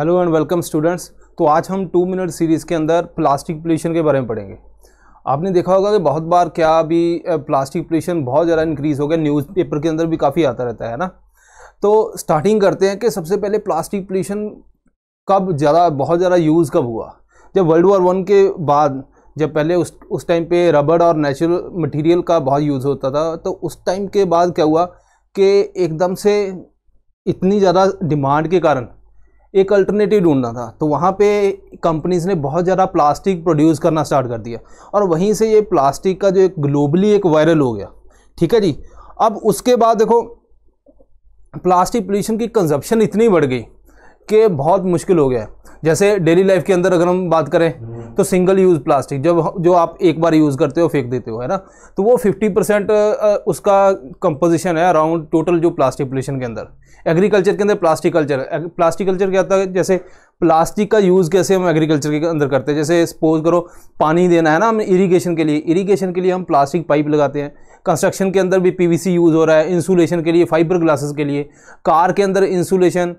hello and welcome students तो आज हम टू मिनट सीरीज़ के अंदर प्लास्टिक पोल्यूशन के बारे में पढ़ेंगे आपने देखा होगा कि बहुत बार क्या अभी प्लास्टिक पोल्यूशन बहुत ज़्यादा इंक्रीज़ हो गया न्यूज़पेपर के अंदर भी काफ़ी आता रहता है ना तो स्टार्टिंग करते हैं कि सबसे पहले प्लास्टिक पोल्यूशन कब ज़्यादा बहुत ज़्यादा यूज़ कब हुआ जब वर्ल्ड वॉर वन के बाद जब पहले उस उस टाइम पे रबड़ और नेचुरल मटेरियल का बहुत यूज़ होता था तो उस टाइम के बाद क्या हुआ कि एकदम से इतनी ज़्यादा डिमांड के कारण एक अल्टरनेटिव ढूंढना था तो वहाँ पे कंपनीज़ ने बहुत ज़्यादा प्लास्टिक प्रोड्यूस करना स्टार्ट कर दिया और वहीं से ये प्लास्टिक का जो एक ग्लोबली एक वायरल हो गया ठीक है जी अब उसके बाद देखो प्लास्टिक पोल्यूशन की कंजप्शन इतनी बढ़ गई के बहुत मुश्किल हो गया है जैसे डेली लाइफ के अंदर अगर हम बात करें तो सिंगल यूज़ प्लास्टिक जब जो आप एक बार यूज़ करते हो फेंक देते हो है ना तो वो 50 परसेंट उसका कंपोजिशन है अराउंड टोटल जो प्लास्टिक पोल्यूशन के अंदर एग्रीकल्चर के अंदर प्लास्टिक कल्चर प्लास्टिक कल्चर क्या होता है जैसे प्लास्टिक का यूज़ कैसे हम एग्रीकल्चर के अंदर करते हैं जैसे सपोज करो पानी देना है ना हम इरीगेशन के लिए इरीगेशन के लिए हम प्लास्टिक पाइप लगाते हैं कंस्ट्रक्शन के अंदर भी पीवीसी यूज़ हो रहा है इंसुलेशन के लिए फाइबर ग्लासेस के लिए कार के अंदर इंसुलेशन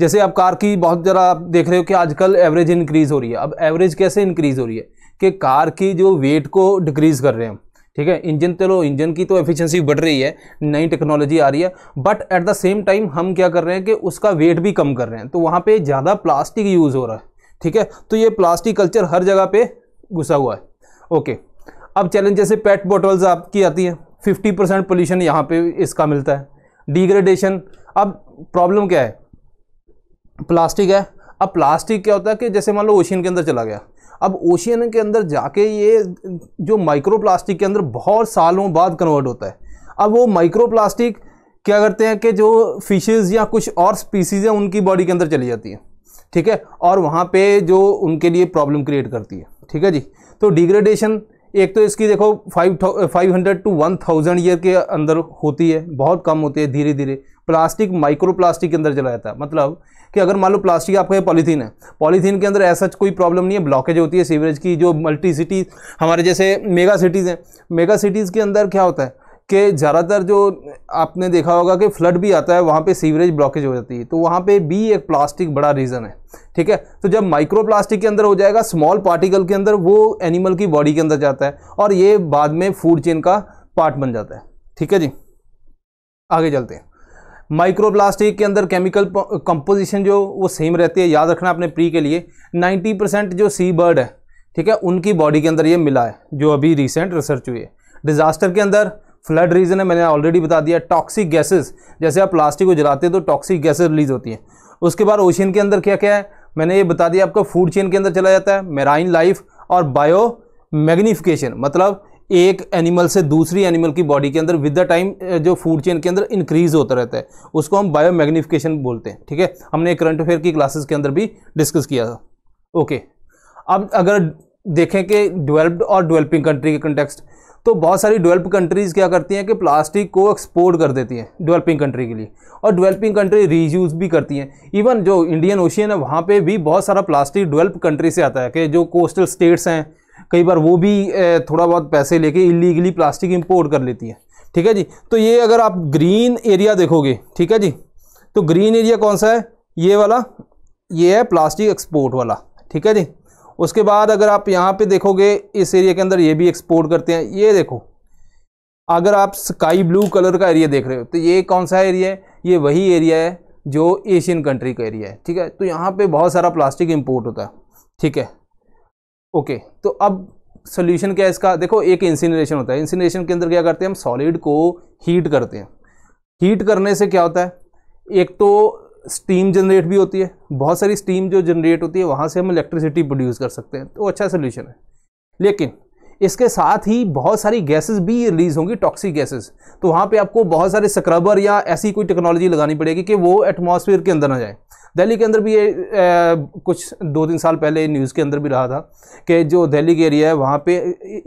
जैसे आप कार की बहुत ज़रा आप देख रहे हो कि आजकल एवरेज इंक्रीज़ हो रही है अब एवरेज कैसे इंक्रीज़ हो रही है कि कार की जो वेट को डिक्रीज़ कर रहे हैं ठीक है इंजन चलो इंजन की तो एफिशिएंसी बढ़ रही है नई टेक्नोलॉजी आ रही है but at the same time हम क्या कर रहे हैं कि उसका वेट भी कम कर रहे हैं तो वहाँ पर ज़्यादा प्लास्टिक यूज़ हो रहा है ठीक है तो ये प्लास्टिक कल्चर हर जगह पर घुसा हुआ है ओके अब चैलेंज जैसे पेट बॉटल्स आपकी आती हैं फिफ्टी परसेंट पोल्यूशन यहाँ पर इसका मिलता है डिग्रेडेशन अब प्रॉब्लम क्या है प्लास्टिक है अब प्लास्टिक क्या होता है कि जैसे मान लो ओशियन के अंदर चला गया अब ओशियन के अंदर जाके ये जो माइक्रो प्लास्टिक के अंदर बहुत सालों बाद कन्वर्ट होता है अब वो माइक्रो प्लास्टिक क्या करते हैं कि जो फिशेज़ या कुछ और स्पीसीज़ हैं उनकी बॉडी के अंदर चली जाती है ठीक है और वहाँ पे जो उनके लिए प्रॉब्लम क्रिएट करती है ठीक है जी तो डिग्रेडेशन एक तो इसकी देखो five five hundred to one thousand year के अंदर होती है बहुत कम होती है धीरे धीरे प्लास्टिक माइक्रो प्लास्टिक के अंदर चला जाता है मतलब कि अगर मान लो प्लास्टिक आपका ये पॉलीथीन है पॉलीथीन के अंदर ऐसा कोई प्रॉब्लम नहीं है ब्लॉकेज होती है सीवरेज की जो मल्टी सिटीज हमारे जैसे मेगा सिटीज़ हैं मेगा सिटीज़ के अंदर क्या होता है कि ज़्यादातर जो आपने देखा होगा कि फ्लड भी आता है वहाँ पर सीवरेज ब्लॉकेज हो जाती है तो वहाँ पर भी एक प्लास्टिक बड़ा रीज़न है ठीक है तो जब माइक्रो प्लास्टिक के अंदर हो जाएगा स्मॉल पार्टिकल के अंदर वो एनिमल की बॉडी के अंदर जाता है और ये बाद में फूड चेन का पार्ट बन जाता है ठीक है जी आगे चलते हैं माइक्रोप्लास्टिक के अंदर केमिकल कंपोजिशन जो वो सेम रहती है याद रखना अपने प्री के लिए 90 परसेंट जो सी बर्ड है ठीक है उनकी बॉडी के अंदर ये मिला है जो अभी रिसेंट रिसर्च हुई है डिज़ास्टर के अंदर फ्लड रीज़न है मैंने ऑलरेडी बता दिया टॉक्सिक गैसेस जैसे आप प्लास्टिक को जलाते हैं तो टॉक्सिक गैसेज रिलीज होती हैं उसके बाद ओशियन के अंदर क्या क्या है मैंने ये बता दिया आपका फूड चेन के अंदर चला जाता है मेराइन लाइफ और बायो मैग्नीफिकेशन मतलब एक एनिमल से दूसरी एनिमल की बॉडी के अंदर विद द टाइम जो फूड चेन के अंदर इंक्रीज होता रहता है उसको हम बायो मैग्निफिकेशन बोलते हैं ठीक है हमने करंट अफेयर की क्लासेस के अंदर भी डिस्कस किया था ओके अब अगर देखें कि डेवलप्ड और डेवलपिंग कंट्री के कंटेक्सट तो बहुत सारी डेवलप कंट्रीज़ क्या करती हैं कि प्लास्टिक को एक्सपोर्ट कर देती हैं डेवलपिंग कंट्री के लिए और डेवलपिंग कंट्री रीयूज़ भी करती हैं इवन जो इंडियन ओशियन है वहाँ पे भी बहुत सारा प्लास्टिक डेवलप कंट्री से आता है कि जो कोस्टल स्टेट्स हैं कई बार वो भी थोड़ा बहुत पैसे लेके इलीगली प्लास्टिक इंपोर्ट कर लेती है ठीक है जी तो ये अगर आप ग्रीन एरिया देखोगे ठीक है जी तो ग्रीन एरिया कौन सा है ये वाला ये है प्लास्टिक एक्सपोर्ट वाला ठीक है जी उसके बाद अगर आप यहाँ पे देखोगे इस एरिया के अंदर ये भी एक्सपोर्ट करते हैं ये देखो अगर आप स्काई ब्लू कलर का एरिया देख रहे हो तो ये कौन सा एरिया है ये वही एरिया है जो एशियन कंट्री का एरिया है ठीक है तो यहाँ पे बहुत सारा प्लास्टिक इम्पोर्ट होता है ठीक है ओके तो अब सोल्यूशन क्या है इसका देखो एक इंसिनरेशन होता है इंसिनरेशन के अंदर क्या करते हैं हम सॉलिड को हीट करते हैं हीट करने से क्या होता है एक तो स्टीम जनरेट भी होती है बहुत सारी स्टीम जो जनरेट होती है वहाँ से हम इलेक्ट्रिसिटी प्रोड्यूस कर सकते हैं तो अच्छा सोल्यूशन है लेकिन इसके साथ ही बहुत सारी गैसेस भी रिलीज होंगी टॉक्सिक गैसेस तो वहाँ पे आपको बहुत सारे स्क्रबर या ऐसी कोई टेक्नोलॉजी लगानी पड़ेगी कि वो एटमॉस्फेयर के अंदर ना जाए दिल्ली के अंदर भी ये ए, कुछ दो तीन साल पहले न्यूज़ के अंदर भी रहा था कि जो दिल्ली के एरिया है वहाँ पे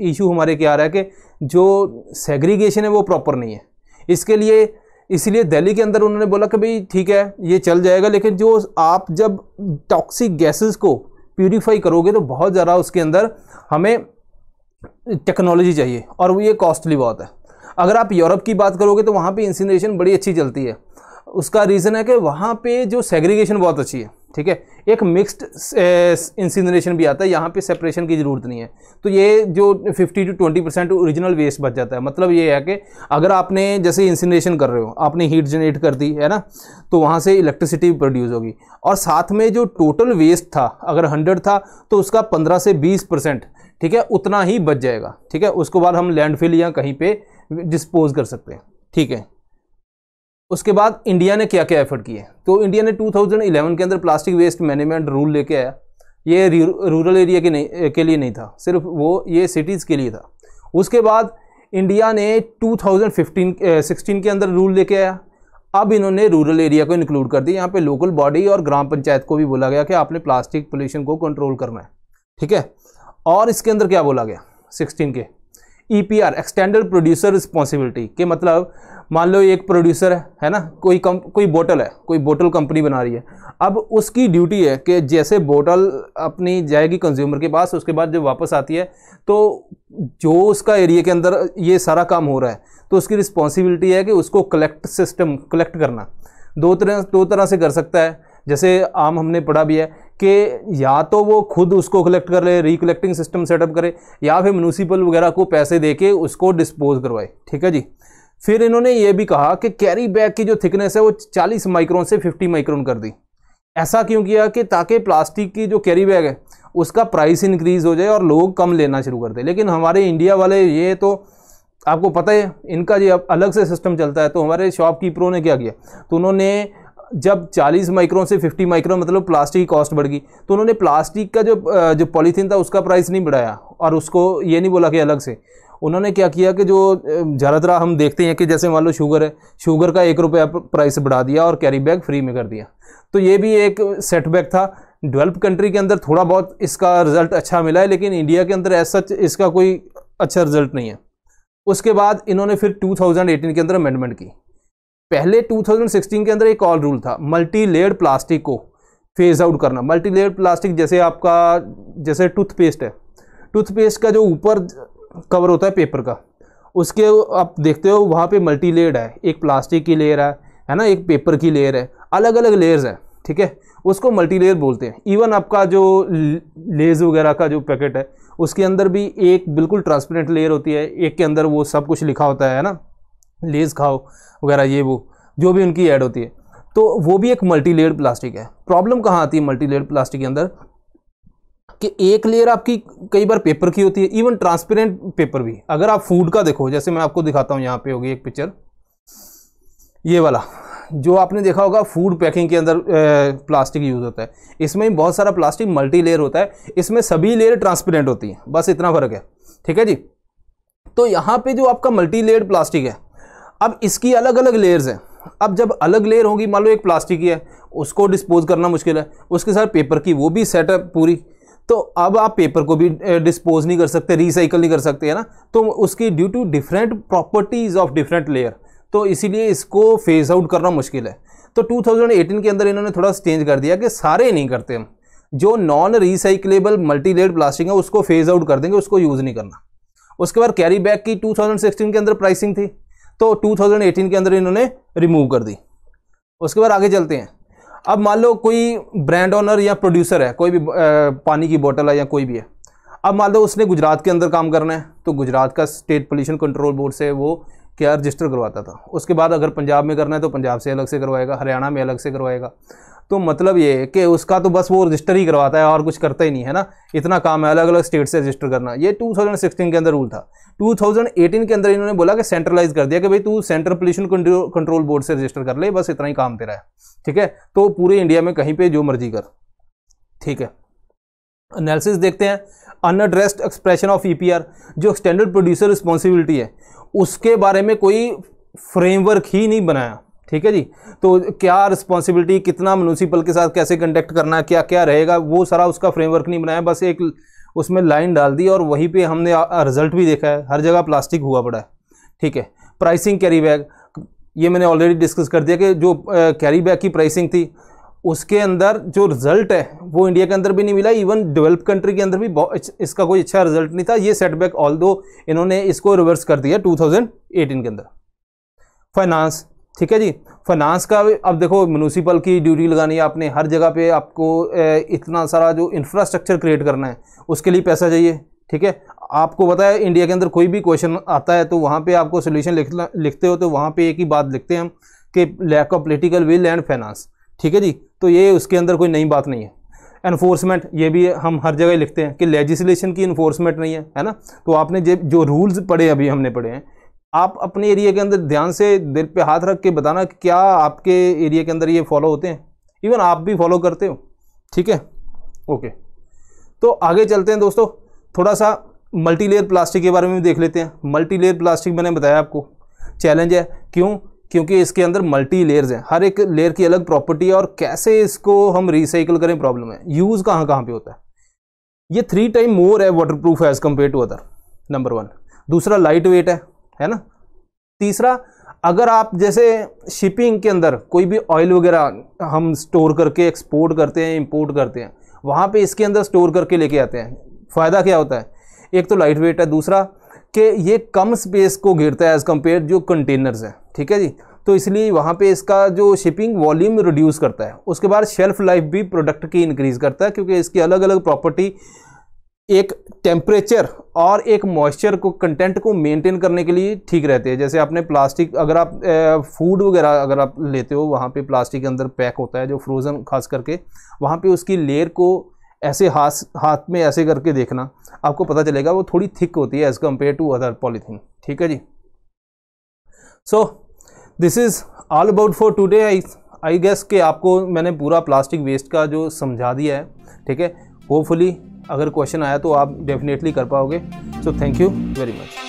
इशू हमारे क्या आ रहा है कि जो सेग्रीगेशन है वो प्रॉपर नहीं है इसके लिए इसलिए दिल्ली के अंदर उन्होंने बोला कि भाई ठीक है ये चल जाएगा लेकिन जो आप जब टॉक्सिक गैसेस को प्योरीफाई करोगे तो बहुत ज़्यादा उसके अंदर हमें टेक्नोलॉजी चाहिए और वो ये कॉस्टली बहुत है अगर आप यूरोप की बात करोगे तो वहाँ पे इंसिनरेशन बड़ी अच्छी चलती है उसका रीज़न है कि वहाँ पे जो सेग्रीगेशन बहुत अच्छी है ठीक है एक मिक्स्ड इंसिनरेशन भी आता है यहाँ पे सेपरेशन की ज़रूरत नहीं है तो ये जो 50 टू 20 परसेंट ओरिजिनल वेस्ट बच जाता है मतलब ये है कि अगर आपने जैसे इंसिनरेशन कर रहे हो आपने हीट जनरेट कर दी है ना तो वहाँ से इलेक्ट्रिसिटी प्रोड्यूस होगी और साथ में जो टोटल वेस्ट था अगर हंड्रेड था तो उसका पंद्रह से बीस परसेंट ठीक है उतना ही बच जाएगा ठीक है उसके बाद हम लैंडफिल या कहीं पर डिस्पोज कर सकते हैं ठीक है उसके बाद इंडिया ने क्या क्या एफर्ट किए तो इंडिया ने 2011 के अंदर प्लास्टिक वेस्ट मैनेजमेंट रूल लेके आया ये रूरल एरिया के नहीं के लिए नहीं था सिर्फ वो ये सिटीज़ के लिए था उसके बाद इंडिया ने 2015 16 के अंदर रूल लेके आया अब इन्होंने रूरल एरिया को इंक्लूड कर दिया यहाँ पे लोकल बॉडी और ग्राम पंचायत को भी बोला गया कि आपने प्लास्टिक पोल्यूशन को कंट्रोल करना है ठीक है और इसके अंदर क्या बोला गया सिक्सटीन के ईपीआर एक्सटेंडेड प्रोड्यूसर रिस्पॉन्सिबिलिटी के मतलब मान लो एक प्रोड्यूसर है है ना कोई कम कोई बोटल है कोई बोटल कंपनी बना रही है अब उसकी ड्यूटी है कि जैसे बोटल अपनी जाएगी कंज्यूमर के पास उसके बाद जब वापस आती है तो जो उसका एरिया के अंदर ये सारा काम हो रहा है तो उसकी रिस्पॉन्सिबिलिटी है कि उसको कलेक्ट सिस्टम कलेक्ट करना दो तरह दो तरह से कर सकता है जैसे आम हमने पढ़ा भी है कि या तो वो खुद उसको कलेक्ट कर ले रिकलेक्टिंग सिस्टम सेटअप करे या फिर म्यूनसिपल वगैरह को पैसे दे के उसको डिस्पोज करवाए ठीक है जी फिर इन्होंने ये भी कहा कि कैरी बैग की जो थिकनेस है वो 40 माइक्रोन से 50 माइक्रोन कर दी ऐसा क्यों किया कि ताकि प्लास्टिक की जो कैरी बैग है उसका प्राइस इंक्रीज़ हो जाए और लोग कम लेना शुरू कर दें लेकिन हमारे इंडिया वाले ये तो आपको पता है इनका ये अलग से सिस्टम चलता है तो हमारे शॉपकीपरों ने क्या किया तो उन्होंने जब 40 माइक्रोन से 50 माइक्रोन मतलब प्लास्टिक की कॉस्ट बढ़ गई तो उन्होंने प्लास्टिक का जो जो पॉलीथीन था उसका प्राइस नहीं बढ़ाया और उसको ये नहीं बोला कि अलग से उन्होंने क्या किया कि जो ज़्यादातर हम देखते हैं कि जैसे मान लो शुगर है शुगर का एक रुपया प्राइस बढ़ा दिया और कैरी बैग फ्री में कर दिया तो ये भी एक सेटबैक था डेवलप कंट्री के अंदर थोड़ा बहुत इसका रिज़ल्ट अच्छा मिला है लेकिन इंडिया के अंदर एज सच इसका कोई अच्छा रिज़ल्ट नहीं है उसके बाद इन्होंने फिर 2018 के अंदर अमेंडमेंट की पहले 2016 के अंदर एक और रूल था मल्टी लेयर प्लास्टिक को फेज आउट करना मल्टी लेयर प्लास्टिक जैसे आपका जैसे टूथपेस्ट है टूथपेस्ट का जो ऊपर कवर होता है पेपर का उसके आप देखते हो वहाँ पे मल्टी लेयर है एक प्लास्टिक की लेयर है है ना एक पेपर की लेयर है अलग अलग लेयर्स है ठीक है उसको मल्टी लेयर बोलते हैं इवन आपका जो लेज वगैरह का जो पैकेट है उसके अंदर भी एक बिल्कुल ट्रांसपेरेंट लेयर होती है एक के अंदर वो सब कुछ लिखा होता है ना लेज खाओ वगैरह ये वो जो भी उनकी ऐड होती है तो वो भी एक मल्टी लेयर प्लास्टिक है प्रॉब्लम कहाँ आती है मल्टी लेयर प्लास्टिक के अंदर कि एक लेयर आपकी कई बार पेपर की होती है इवन ट्रांसपेरेंट पेपर भी अगर आप फूड का देखो जैसे मैं आपको दिखाता हूँ यहाँ पे होगी एक पिक्चर ये वाला जो आपने देखा होगा फूड पैकिंग के अंदर प्लास्टिक यूज़ होता है इसमें भी बहुत सारा प्लास्टिक मल्टी लेयर होता है इसमें सभी लेयर ट्रांसपेरेंट होती हैं बस इतना फ़र्क है ठीक है जी तो यहाँ पे जो आपका मल्टी लेयर प्लास्टिक है अब इसकी अलग अलग लेयर्स हैं अब जब अलग लेयर होगी मान लो एक प्लास्टिक की है उसको डिस्पोज करना मुश्किल है उसके साथ पेपर की वो भी सेट है पूरी तो अब आप पेपर को भी डिस्पोज नहीं कर सकते रिसाइकल नहीं कर सकते है ना तो उसकी due to different properties of different layer तो इसीलिए इसको फेज आउट करना मुश्किल है तो 2018 के अंदर इन्होंने थोड़ा चेंज कर दिया कि सारे नहीं करते हम जो non recyclable multi layer plastic है उसको फेज आउट कर देंगे उसको यूज़ नहीं करना उसके बाद कैरी बैग की 2016 के अंदर प्राइसिंग थी तो 2018 के अंदर इन्होंने रिमूव कर दी उसके बाद आगे चलते हैं अब मान लो कोई ब्रांड ऑनर या प्रोड्यूसर है कोई भी पानी की बोतल है या कोई भी है अब मान लो उसने गुजरात के अंदर काम करना है तो गुजरात का स्टेट पोल्यूशन कंट्रोल बोर्ड से वो क्या रजिस्टर करवाता था उसके बाद अगर पंजाब में करना है तो पंजाब से अलग से करवाएगा हरियाणा में अलग से करवाएगा तो मतलब ये है कि उसका तो बस वो रजिस्टर ही करवाता है और कुछ करता ही नहीं है ना इतना काम है अलग अलग स्टेट से रजिस्टर करना ये 2016 के अंदर रूल था 2018 के अंदर इन्होंने बोला कि सेंट्रलाइज कर दिया कि भाई तू सेंट्रल पोल्यूशन कंट्रोल बोर्ड से रजिस्टर कर ले बस इतना ही काम तेरा है ठीक है तो पूरे इंडिया में कहीं पर जो मर्जी कर ठीक है अनैलिस देखते हैं अनड्रेस्ड एक्सप्रेशन ऑफ ई जो स्टैंडर्ड प्रोड्यूसर रिस्पॉन्सिबिलिटी है उसके बारे में कोई फ्रेमवर्क ही नहीं बनाया ठीक है जी तो क्या रिस्पॉन्सिबिलिटी कितना म्यूनसिपल के साथ कैसे कंडक्ट करना है क्या क्या रहेगा वो सारा उसका फ्रेमवर्क नहीं बनाया बस एक उसमें लाइन डाल दी और वहीं पे हमने रिजल्ट भी देखा है हर जगह प्लास्टिक हुआ पड़ा है ठीक है प्राइसिंग कैरी बैग ये मैंने ऑलरेडी डिस्कस कर दिया कि जो कैरी बैग की प्राइसिंग थी उसके अंदर जो रिजल्ट है वो इंडिया के अंदर भी नहीं मिला इवन डेवलप कंट्री के अंदर भी इसका कोई अच्छा रिजल्ट नहीं था ये सेटबैक ऑल इन्होंने इसको रिवर्स कर दिया टू के अंदर फाइनेंस ठीक है जी फाइनेंस का अब देखो म्यूनसिपल की ड्यूटी लगानी है आपने हर जगह पे आपको इतना सारा जो इंफ्रास्ट्रक्चर क्रिएट करना है उसके लिए पैसा चाहिए ठीक है आपको पता है इंडिया के अंदर कोई भी क्वेश्चन आता है तो वहाँ पे आपको सोल्यूशन लिख, लिखते हो तो वहाँ पे एक ही बात लिखते हैं हम कि lack of political will and finance ठीक है जी तो ये उसके अंदर कोई नई बात नहीं है एनफोर्समेंट ये भी हम हर जगह लिखते हैं कि लेजिस्लेशन की इन्फोर्समेंट नहीं है है ना तो आपने जो रूल्स पढ़े अभी हमने पढ़े हैं आप अपने एरिया के अंदर ध्यान से दिल पे हाथ रख के बताना कि क्या आपके एरिया के अंदर ये फॉलो होते हैं इवन आप भी फॉलो करते हो ठीक है ओके तो आगे चलते हैं दोस्तों थोड़ा सा मल्टी लेयर प्लास्टिक के बारे में भी देख लेते हैं मल्टी लेयर प्लास्टिक मैंने बताया आपको चैलेंज है क्यों क्योंकि इसके अंदर मल्टी लेयर्स हैं हर एक लेयर की अलग प्रॉपर्टी है और कैसे इसको हम रिसाइकल करें प्रॉब्लम है यूज़ कहाँ कहाँ पे होता है ये थ्री टाइम मोर है waterproof as compare to other number one दूसरा लाइट वेट है है ना तीसरा अगर आप जैसे शिपिंग के अंदर कोई भी ऑयल वगैरह हम स्टोर करके एक्सपोर्ट करते हैं इंपोर्ट करते हैं वहाँ पे इसके अंदर स्टोर करके लेके आते हैं फ़ायदा क्या होता है एक तो लाइट वेट है दूसरा कि ये कम स्पेस को घेरता है एज़ कम्पेयर जो कंटेनर्स हैं ठीक है जी तो इसलिए वहाँ पे इसका जो शिपिंग वॉल्यूम रिड्यूस करता है उसके बाद शेल्फ़ लाइफ भी प्रोडक्ट की इंक्रीज़ करता है क्योंकि इसकी अलग अलग प्रॉपर्टी एक टेम्परेचर और एक मॉइस्चर को कंटेंट को मेंटेन करने के लिए ठीक रहते हैं जैसे आपने प्लास्टिक अगर आप फूड वगैरह अगर आप लेते हो वहाँ पे प्लास्टिक के अंदर पैक होता है जो फ्रोज़न खास करके वहाँ पे उसकी लेयर को ऐसे हाथ हाथ में ऐसे करके देखना आपको पता चलेगा वो थोड़ी थिक होती है as compare to other polythene ठीक है जी so this is all about for today I I guess के आपको मैंने पूरा प्लास्टिक वेस्ट का जो समझा दिया है ठीक है होपफुली अगर क्वेश्चन आया तो आप डेफिनेटली कर पाओगे so thank you very much